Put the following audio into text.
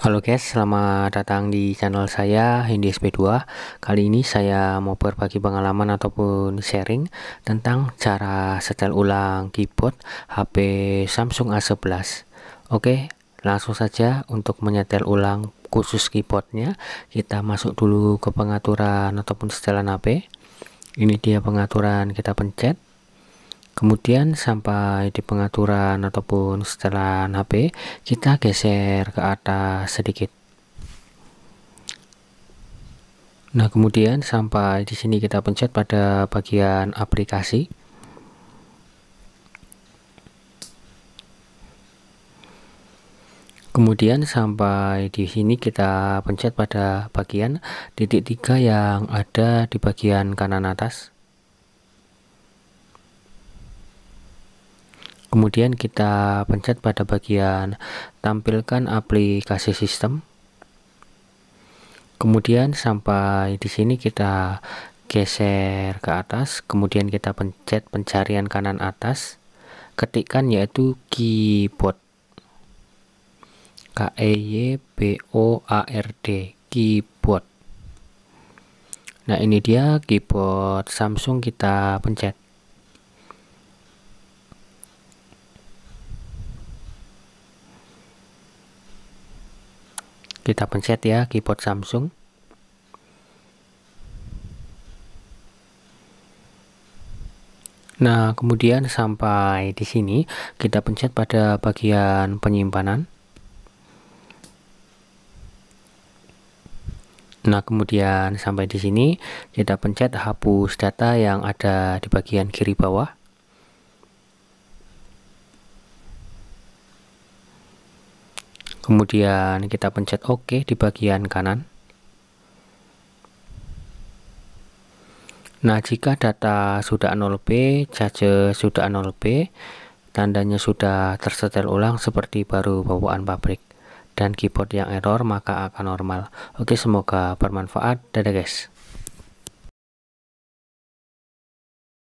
Halo guys, selamat datang di channel saya Hindi SP2. Kali ini saya mau berbagi pengalaman ataupun sharing tentang cara setel ulang keyboard HP Samsung A11. Oke, langsung saja untuk menyetel ulang khusus keyboardnya, kita masuk dulu ke pengaturan ataupun setelan HP. Ini dia pengaturan kita pencet kemudian sampai di pengaturan ataupun setelan HP kita geser ke atas sedikit Nah, kemudian sampai di sini kita pencet pada bagian aplikasi. Kemudian sampai di sini kita pencet pada bagian titik tiga yang ada di bagian kanan atas. kemudian kita pencet pada bagian tampilkan aplikasi sistem kemudian sampai di sini kita geser ke atas kemudian kita pencet pencarian kanan atas ketikkan yaitu keyboard k e y b o a r d keyboard nah ini dia keyboard Samsung kita pencet kita pencet ya keyboard Samsung Nah, kemudian sampai di sini kita pencet pada bagian penyimpanan. Nah, kemudian sampai di sini kita pencet hapus data yang ada di bagian kiri bawah. kemudian kita pencet OK di bagian kanan nah jika data sudah 0B charger sudah 0B tandanya sudah tersetel ulang seperti baru bawaan pabrik dan keyboard yang error maka akan normal oke semoga bermanfaat dadah guys